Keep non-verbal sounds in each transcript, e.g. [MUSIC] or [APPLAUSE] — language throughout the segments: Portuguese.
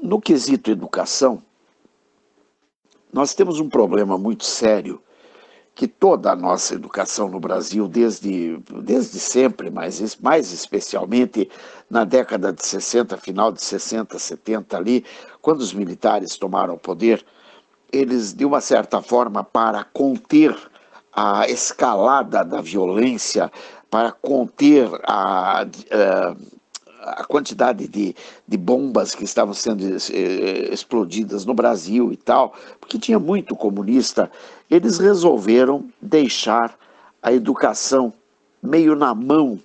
No quesito educação, nós temos um problema muito sério que toda a nossa educação no Brasil, desde, desde sempre, mas mais especialmente na década de 60, final de 60, 70 ali, quando os militares tomaram o poder, eles, de uma certa forma, para conter a escalada da violência, para conter a, a a quantidade de, de bombas que estavam sendo eh, eh, explodidas no Brasil e tal, porque tinha muito comunista, eles resolveram deixar a educação meio na mão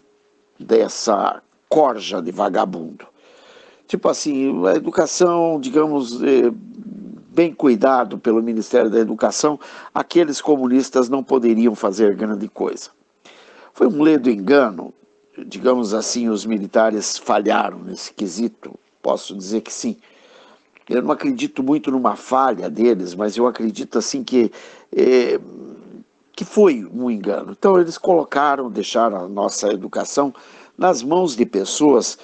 dessa corja de vagabundo. Tipo assim, a educação, digamos, eh, bem cuidado pelo Ministério da Educação, aqueles comunistas não poderiam fazer grande coisa. Foi um ledo engano digamos assim, os militares falharam nesse quesito? Posso dizer que sim. Eu não acredito muito numa falha deles, mas eu acredito assim que é, que foi um engano. Então eles colocaram, deixaram a nossa educação nas mãos de pessoas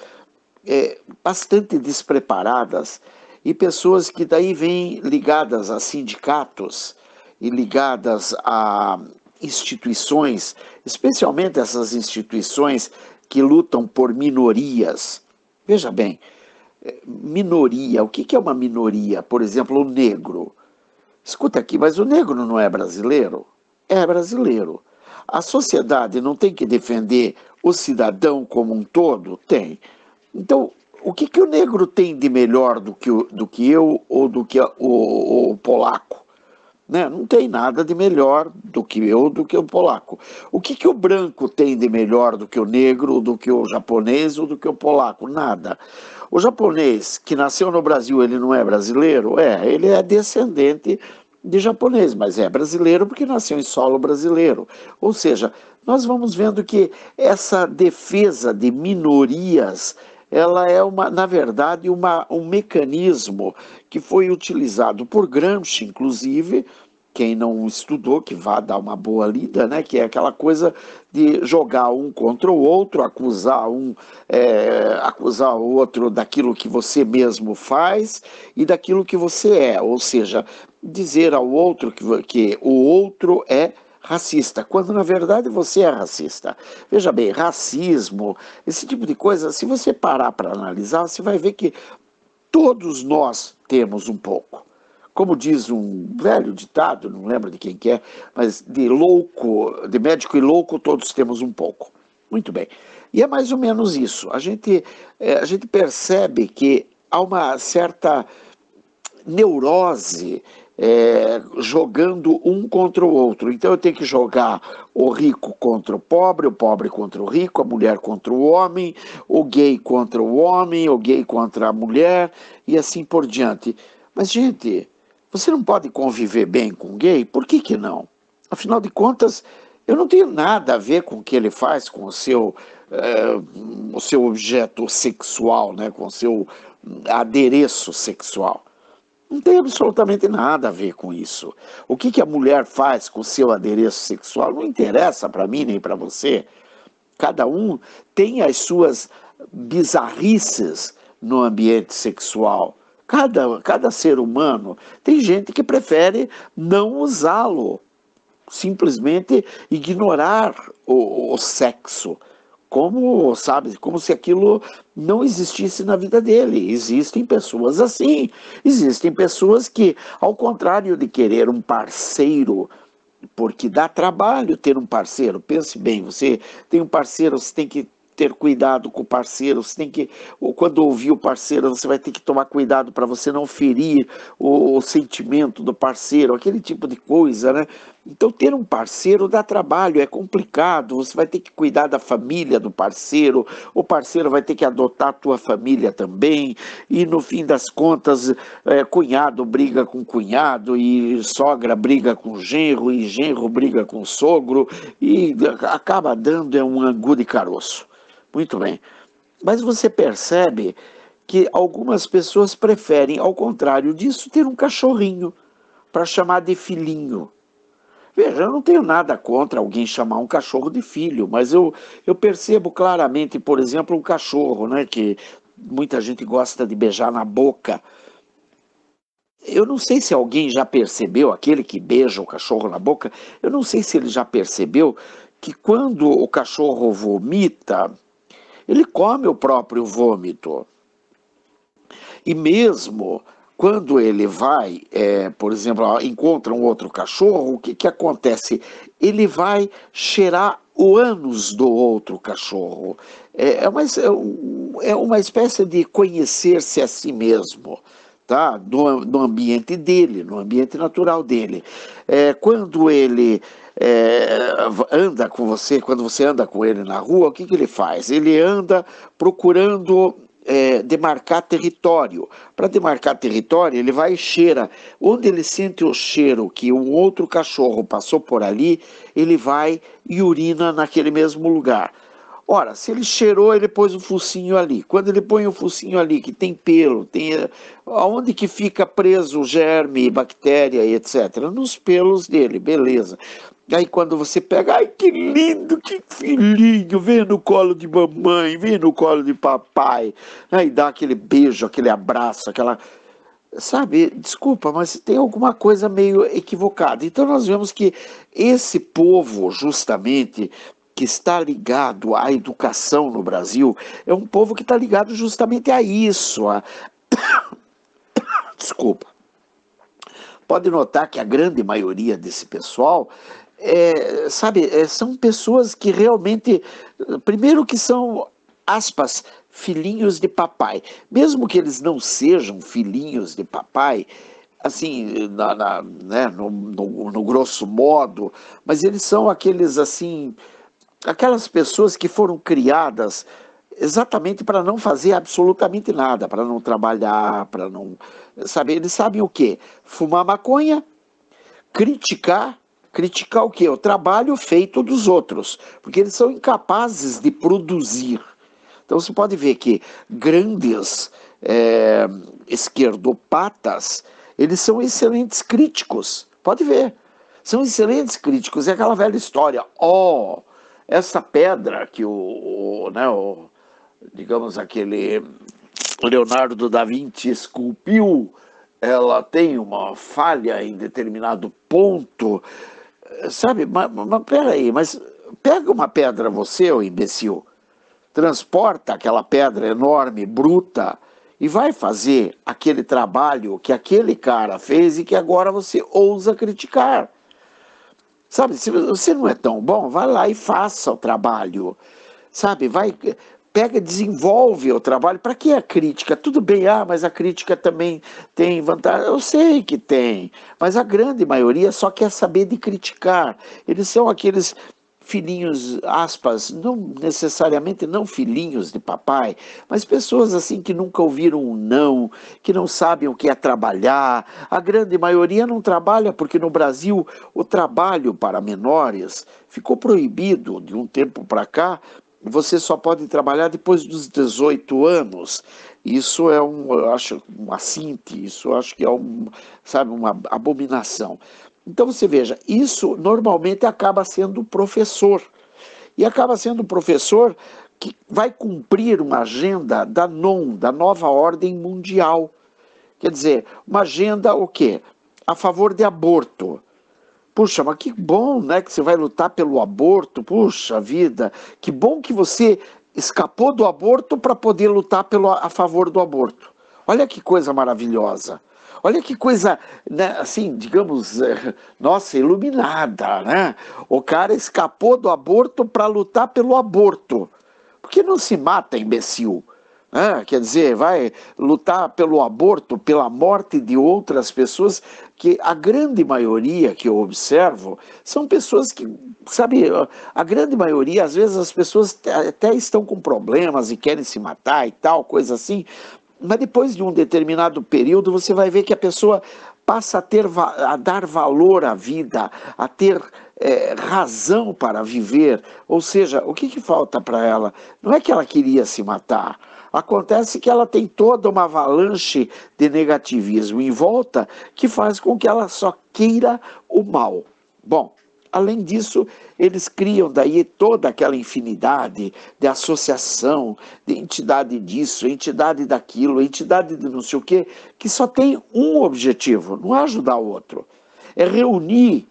é, bastante despreparadas e pessoas que daí vêm ligadas a sindicatos e ligadas a instituições, especialmente essas instituições que lutam por minorias. Veja bem, eh, minoria, o que é uma minoria? Por exemplo, o negro. Escuta aqui, mas o negro não é brasileiro? É brasileiro. A sociedade não tem que defender o cidadão como um todo? Tem. Então, o que, que o negro tem de melhor do que, o, do que eu ou do que a, o, o polaco? Né? Não tem nada de melhor do que eu, do que o polaco. O que, que o branco tem de melhor do que o negro, do que o japonês ou do que o polaco? Nada. O japonês que nasceu no Brasil, ele não é brasileiro? É, ele é descendente de japonês, mas é brasileiro porque nasceu em solo brasileiro. Ou seja, nós vamos vendo que essa defesa de minorias ela é uma, na verdade, uma, um mecanismo que foi utilizado por Gramsci, inclusive, quem não estudou, que vá dar uma boa lida, né? Que é aquela coisa de jogar um contra o outro, acusar um, é, acusar o outro daquilo que você mesmo faz e daquilo que você é, ou seja, dizer ao outro que, que o outro é racista, quando na verdade você é racista. Veja bem, racismo, esse tipo de coisa, se você parar para analisar, você vai ver que todos nós temos um pouco. Como diz um velho ditado, não lembro de quem que é, mas de louco, de médico e louco, todos temos um pouco. Muito bem. E é mais ou menos isso. A gente, eh, a gente percebe que há uma certa neurose é, jogando um contra o outro. Então eu tenho que jogar o rico contra o pobre, o pobre contra o rico, a mulher contra o homem, o gay contra o homem, o gay contra a mulher e assim por diante. Mas, gente, você não pode conviver bem com gay? Por que, que não? Afinal de contas, eu não tenho nada a ver com o que ele faz com o seu, é, o seu objeto sexual, né, com o seu adereço sexual. Não tem absolutamente nada a ver com isso. O que, que a mulher faz com o seu adereço sexual não interessa para mim nem para você. Cada um tem as suas bizarrices no ambiente sexual. Cada, cada ser humano tem gente que prefere não usá-lo, simplesmente ignorar o, o sexo como, sabe, como se aquilo não existisse na vida dele. Existem pessoas assim. Existem pessoas que, ao contrário de querer um parceiro, porque dá trabalho ter um parceiro. Pense bem, você tem um parceiro, você tem que ter cuidado com o parceiro, você tem que, ou quando ouvir o parceiro, você vai ter que tomar cuidado para você não ferir o, o, sentimento do parceiro, aquele tipo de coisa, né? Então, ter um parceiro dá trabalho, é complicado, você vai ter que cuidar da família do parceiro, o parceiro vai ter que adotar a tua família também, e no fim das contas, é, cunhado briga com cunhado, e sogra briga com genro, e genro briga com sogro, e acaba dando é um angu de caroço. Muito bem. Mas você percebe que algumas pessoas preferem, ao contrário disso, ter um cachorrinho para chamar de filhinho. Veja, eu não tenho nada contra alguém chamar um cachorro de filho, mas eu, eu percebo claramente, por exemplo, um cachorro, né, que muita gente gosta de beijar na boca. Eu não sei se alguém já percebeu, aquele que beija o cachorro na boca, eu não sei se ele já percebeu que quando o cachorro vomita, ele come o próprio vômito. E mesmo quando ele vai, é, por exemplo, encontra um outro cachorro, o que, que acontece? Ele vai cheirar o ânus do outro cachorro. É, é, uma, é, é uma espécie de conhecer-se a si mesmo tá? no, no ambiente dele, no ambiente natural dele. É, quando ele é, anda com você, quando você anda com ele na rua, o que, que ele faz? Ele anda procurando é, demarcar território. Para demarcar território, ele vai e cheira. Onde ele sente o cheiro que um outro cachorro passou por ali, ele vai e urina naquele mesmo lugar. Ora, se ele cheirou, ele pôs o focinho ali. Quando ele põe o focinho ali, que tem pelo, tem aonde que fica preso germe, bactéria e etc. Nos pelos dele, beleza. Aí quando você pega, ai que lindo, que filhinho, vem no colo de mamãe, vem no colo de papai. Aí dá aquele beijo, aquele abraço, aquela sabe, desculpa, mas tem alguma coisa meio equivocada. Então nós vemos que esse povo, justamente, que está ligado à educação no Brasil é um povo que está ligado justamente a isso. A... [COUGHS] Desculpa. Pode notar que a grande maioria desse pessoal é, sabe, é, são pessoas que realmente, primeiro que são, aspas, filhinhos de papai. Mesmo que eles não sejam filhinhos de papai, assim, na, na, né, no, no, no grosso modo, mas eles são aqueles, assim, aquelas pessoas que foram criadas exatamente para não fazer absolutamente nada, para não trabalhar, para não saber, eles sabem o quê? Fumar maconha, criticar, criticar o quê? O trabalho feito dos outros, porque eles são incapazes de produzir. Então você pode ver que grandes é, esquerdopatas, eles são excelentes críticos. Pode ver. São excelentes críticos. É aquela velha história. Ó, oh, essa pedra que o, o, né, o digamos aquele Leonardo da Vinci esculpiu, ela tem uma falha em determinado ponto, sabe? Mas, mas peraí, mas pega uma pedra você, o imbecil, transporta aquela pedra enorme, bruta, e vai fazer aquele trabalho que aquele cara fez e que agora você ousa criticar. Sabe, se você não é tão bom, vá lá e faça o trabalho. Sabe, vai, pega, desenvolve o trabalho. Para que a crítica? Tudo bem, ah, mas a crítica também tem vantagem. Eu sei que tem, mas a grande maioria só quer saber de criticar. Eles são aqueles filhinhos, aspas, não necessariamente não filhinhos de papai, mas pessoas assim que nunca ouviram um não, que não sabem o que é trabalhar. A grande maioria não trabalha porque no Brasil o trabalho para menores ficou proibido de um tempo para cá. Você só pode trabalhar depois dos 18 anos. Isso é um, acho, um assinte, isso acho que é um, sabe, uma abominação. Então você veja, isso normalmente acaba sendo o professor. E acaba sendo o professor que vai cumprir uma agenda da non, da nova ordem mundial. Quer dizer, uma agenda o quê? A favor de aborto. Puxa, mas que bom, né, que você vai lutar pelo aborto. Puxa vida, que bom que você escapou do aborto para poder lutar pelo, a favor do aborto. Olha que coisa maravilhosa. Olha que coisa, né, assim, digamos, eh, nossa, iluminada, né? O cara escapou do aborto para lutar pelo aborto. Porque não se mata, imbecil? quer dizer, vai lutar pelo aborto, pela morte de outras pessoas, que a grande maioria que eu observo são pessoas que, sabe, a grande maioria, às vezes as pessoas até estão com problemas e querem se matar e tal, coisa assim, mas depois de um determinado período, você vai ver que a pessoa passa a, ter, a dar valor à vida, a ter é, razão para viver. Ou seja, o que, que falta para ela? Não é que ela queria se matar. Acontece que ela tem toda uma avalanche de negativismo em volta que faz com que ela só queira o mal. Bom, Além disso, eles criam daí toda aquela infinidade de associação, de entidade disso, entidade daquilo, entidade de não sei o quê, que só tem um objetivo, não é ajudar o outro, é reunir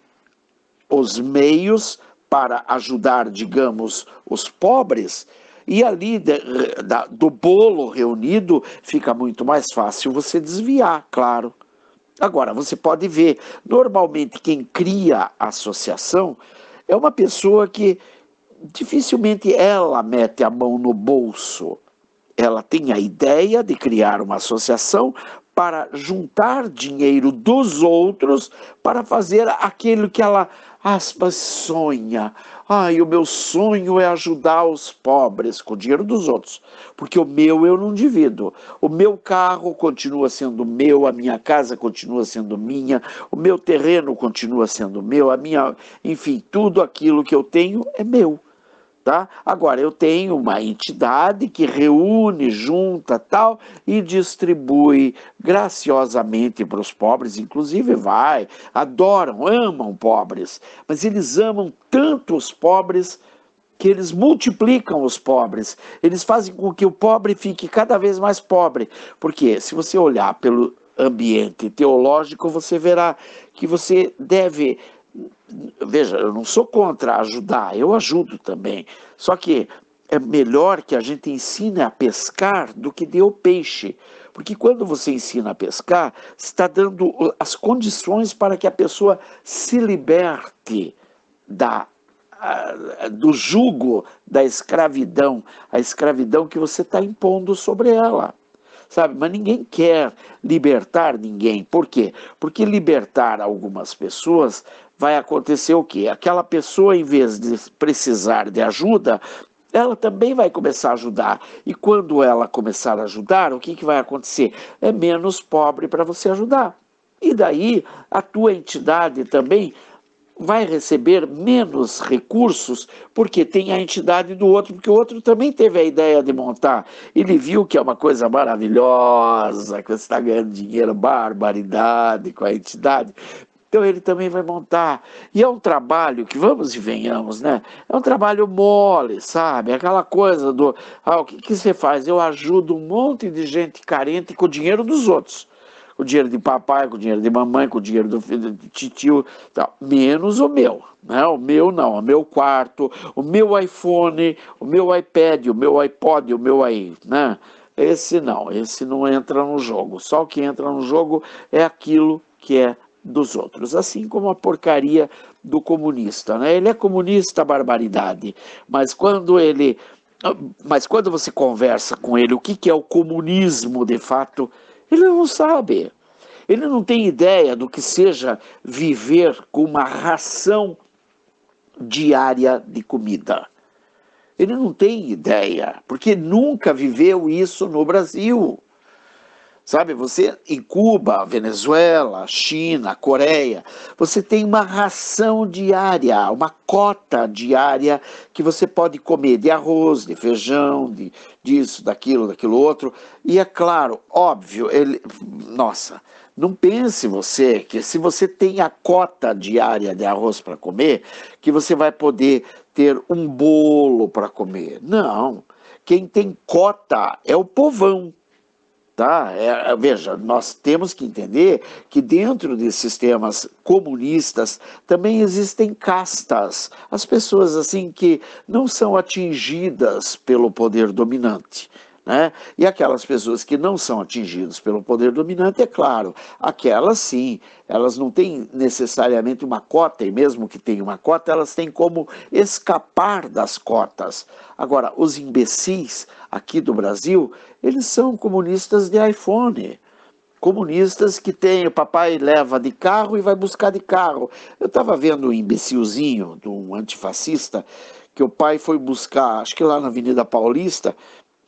os meios para ajudar, digamos, os pobres, e ali de, da, do bolo reunido fica muito mais fácil você desviar, claro. Agora, você pode ver, normalmente quem cria a associação é uma pessoa que dificilmente ela mete a mão no bolso. Ela tem a ideia de criar uma associação para juntar dinheiro dos outros para fazer aquilo que ela, aspas, sonha. Ai, o meu sonho é ajudar os pobres com o dinheiro dos outros, porque o meu eu não divido. O meu carro continua sendo meu, a minha casa continua sendo minha, o meu terreno continua sendo meu, a minha, enfim, tudo aquilo que eu tenho é meu. Tá? Agora, eu tenho uma entidade que reúne, junta tal e distribui graciosamente para os pobres, inclusive vai, adoram, amam pobres, mas eles amam tanto os pobres que eles multiplicam os pobres, eles fazem com que o pobre fique cada vez mais pobre, porque se você olhar pelo ambiente teológico, você verá que você deve veja, eu não sou contra ajudar, eu ajudo também. Só que é melhor que a gente ensine a pescar do que dê o peixe. Porque quando você ensina a pescar, está dando as condições para que a pessoa se liberte da do jugo da escravidão, a escravidão que você está impondo sobre ela. Sabe? Mas ninguém quer libertar ninguém. Por quê? Porque libertar algumas pessoas vai acontecer o quê? Aquela pessoa, em vez de precisar de ajuda, ela também vai começar a ajudar. E quando ela começar a ajudar, o que, que vai acontecer? É menos pobre para você ajudar. E daí a tua entidade também vai receber menos recursos porque tem a entidade do outro, porque o outro também teve a ideia de montar. Ele viu que é uma coisa maravilhosa, que você está ganhando dinheiro, barbaridade com a entidade, então ele também vai montar. E é um trabalho que, vamos e venhamos, né? É um trabalho mole, sabe? Aquela coisa do. Ah, o que, que você faz? Eu ajudo um monte de gente carente com o dinheiro dos outros. Com o dinheiro de papai, com o dinheiro de mamãe, com o dinheiro do filho, de titio, tal. menos o meu. Né? O meu não, o meu quarto, o meu iPhone, o meu iPad, o meu iPod, o meu aí, né? Esse não, esse não entra no jogo. Só o que entra no jogo é aquilo que é dos outros, assim como a porcaria do comunista, né? Ele é comunista, barbaridade, mas quando ele mas quando você conversa com ele o que, que é o comunismo de fato, ele não sabe. Ele não tem ideia do que seja viver com uma ração diária de comida. Ele não tem ideia, porque nunca viveu isso no Brasil. Sabe, você em Cuba, Venezuela, China, Coreia, você tem uma ração diária, uma cota diária que você pode comer de arroz, de feijão, de disso, daquilo, daquilo outro. E é claro, óbvio, ele, nossa, não pense você que se você tem a cota diária de arroz para comer, que você vai poder ter um bolo para comer. Não. Quem tem cota é o povão. Tá? É, é, veja, nós temos que entender que dentro de sistemas comunistas também existem castas, as pessoas assim que não são atingidas pelo poder dominante. Né? E aquelas pessoas que não são atingidas pelo poder dominante, é claro, aquelas sim, elas não têm necessariamente uma cota, e mesmo que tenham uma cota, elas têm como escapar das cotas. Agora, os imbecis aqui do Brasil, eles são comunistas de iPhone comunistas que tem o papai leva de carro e vai buscar de carro. Eu estava vendo um imbecilzinho de um antifascista que o pai foi buscar, acho que lá na Avenida Paulista,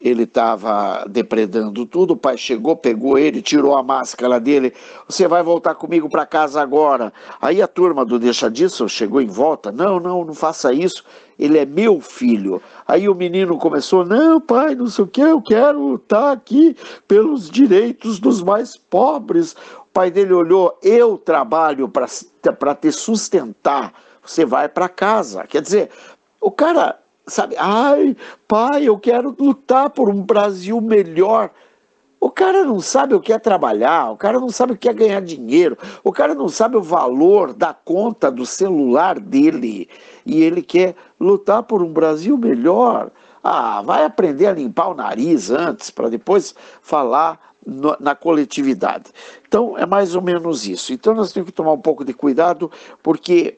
ele estava depredando tudo. O pai chegou, pegou ele, tirou a máscara dele. Você vai voltar comigo para casa agora. Aí a turma do Deixa disso chegou em volta. Não, não, não faça isso. Ele é meu filho. Aí o menino começou: Não, pai, não sei o que, eu quero estar tá aqui pelos direitos dos mais pobres. O pai dele olhou: Eu trabalho para te sustentar. Você vai para casa. Quer dizer, o cara sabe? Ai, pai, eu quero lutar por um Brasil melhor. O cara não sabe o que é trabalhar, o cara não sabe o que é ganhar dinheiro, o cara não sabe o valor da conta do celular dele e ele quer lutar por um Brasil melhor. Ah, vai aprender a limpar o nariz antes para depois falar no, na coletividade. Então é mais ou menos isso. Então nós temos que tomar um pouco de cuidado porque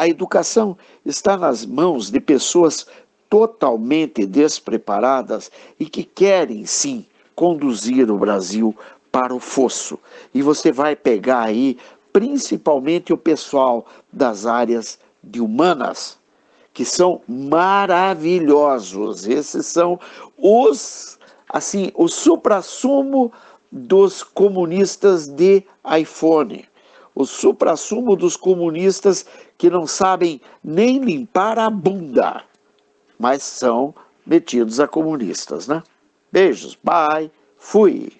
a educação está nas mãos de pessoas totalmente despreparadas e que querem sim conduzir o Brasil para o fosso. E você vai pegar aí principalmente o pessoal das áreas de humanas, que são maravilhosos. Esses são os assim, o suprassumo dos comunistas de iPhone o suprassumo dos comunistas que não sabem nem limpar a bunda, mas são metidos a comunistas, né? Beijos, bye, fui.